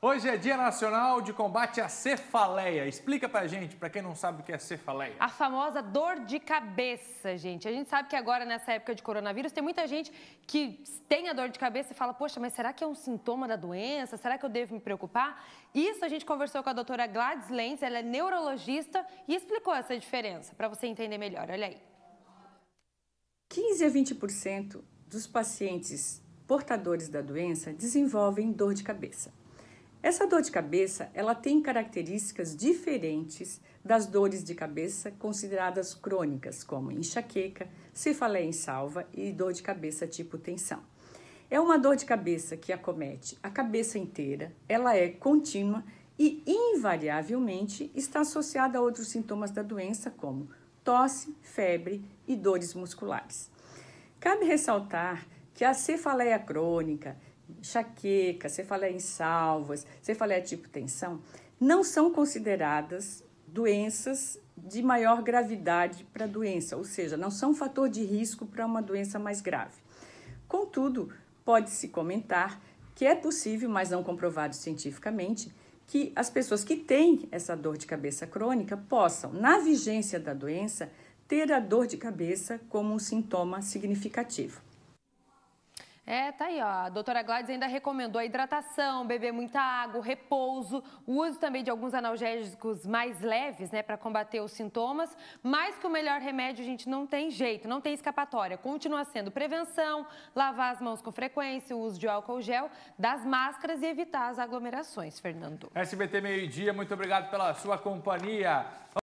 Hoje é Dia Nacional de Combate à Cefaleia. Explica pra gente, pra quem não sabe o que é cefaleia. A famosa dor de cabeça, gente. A gente sabe que agora, nessa época de coronavírus, tem muita gente que tem a dor de cabeça e fala: Poxa, mas será que é um sintoma da doença? Será que eu devo me preocupar? Isso a gente conversou com a doutora Gladys Lenz, ela é neurologista e explicou essa diferença para você entender melhor. Olha aí. 15 a 20% dos pacientes portadores da doença desenvolvem dor de cabeça. Essa dor de cabeça, ela tem características diferentes das dores de cabeça consideradas crônicas, como enxaqueca, cefaleia insalva e dor de cabeça tipo tensão. É uma dor de cabeça que acomete a cabeça inteira, ela é contínua e invariavelmente está associada a outros sintomas da doença, como tosse, febre e dores musculares. Cabe ressaltar que a cefaleia crônica enxaqueca, cefaleia em salvas, cefaleia tipo tensão, não são consideradas doenças de maior gravidade para a doença, ou seja, não são fator de risco para uma doença mais grave. Contudo, pode-se comentar que é possível, mas não comprovado cientificamente, que as pessoas que têm essa dor de cabeça crônica possam, na vigência da doença, ter a dor de cabeça como um sintoma significativo. É, tá aí, ó. A doutora Gladys ainda recomendou a hidratação, beber muita água, repouso, o uso também de alguns analgésicos mais leves, né, para combater os sintomas. Mas que o melhor remédio, a gente, não tem jeito, não tem escapatória. Continua sendo prevenção, lavar as mãos com frequência, o uso de álcool gel, das máscaras e evitar as aglomerações, Fernando. SBT Meio Dia, muito obrigado pela sua companhia.